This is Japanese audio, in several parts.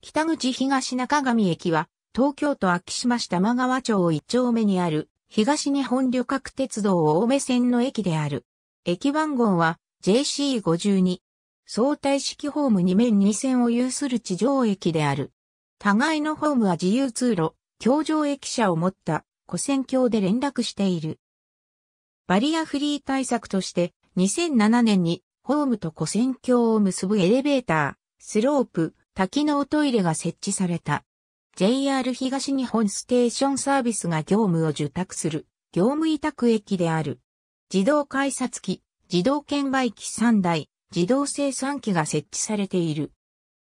北口東中上駅は、東京都秋島市玉川町一丁目にある、東日本旅客鉄道青梅線の駅である。駅番号は JC52。相対式ホーム2面2線を有する地上駅である。互いのホームは自由通路、橋上駅舎を持った古線橋で連絡している。バリアフリー対策として2007年にホームと古線橋を結ぶエレベーター、スロープ、多機能トイレが設置された。JR 東日本ステーションサービスが業務を受託する、業務委託駅である。自動改札機、自動券売機3台、自動生産機が設置されている。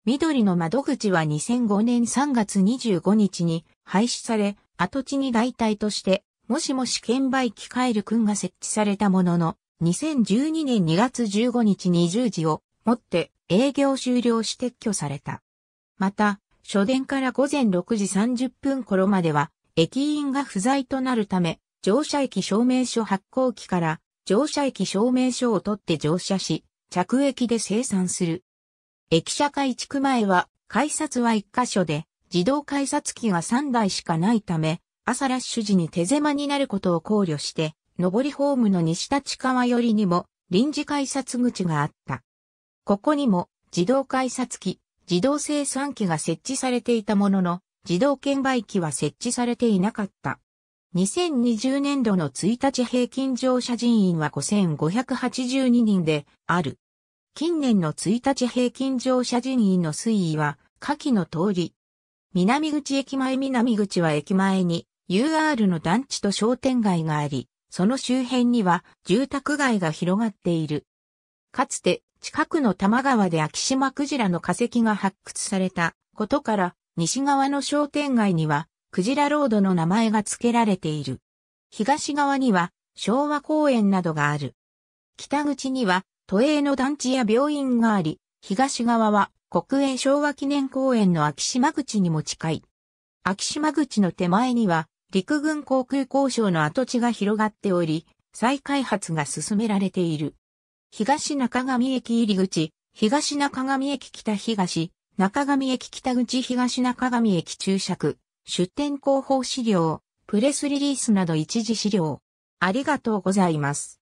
緑の窓口は2005年3月25日に廃止され、跡地に代替として、もしもし券売機カエルくんが設置されたものの、2012年2月15日20時をもって営業終了し撤去された。また、初電から午前6時30分頃までは、駅員が不在となるため、乗車駅証明書発行機から乗車駅証明書を取って乗車し、着駅で生産する。駅舎改築前は、改札は1箇所で、自動改札機が3台しかないため、朝ラッシュ時に手狭になることを考慮して、上りホームの西立川寄りにも臨時改札口があった。ここにも自動改札機、自動生産機が設置されていたものの、自動券売機は設置されていなかった。2020年度の1日平均乗車人員は5582人である。近年の1日平均乗車人員の推移は下記の通り。南口駅前南口は駅前に UR の団地と商店街があり、その周辺には住宅街が広がっている。かつて近くの多摩川で秋島クジラの化石が発掘されたことから、西側の商店街には、クジラロードの名前が付けられている。東側には、昭和公園などがある。北口には、都営の団地や病院があり、東側は国営昭和記念公園の秋島口にも近い。秋島口の手前には、陸軍航空交渉の跡地が広がっており、再開発が進められている。東中上駅入口、東中上駅北東、中上駅北口東中上駅注釈、出店広報資料、プレスリリースなど一時資料。ありがとうございます。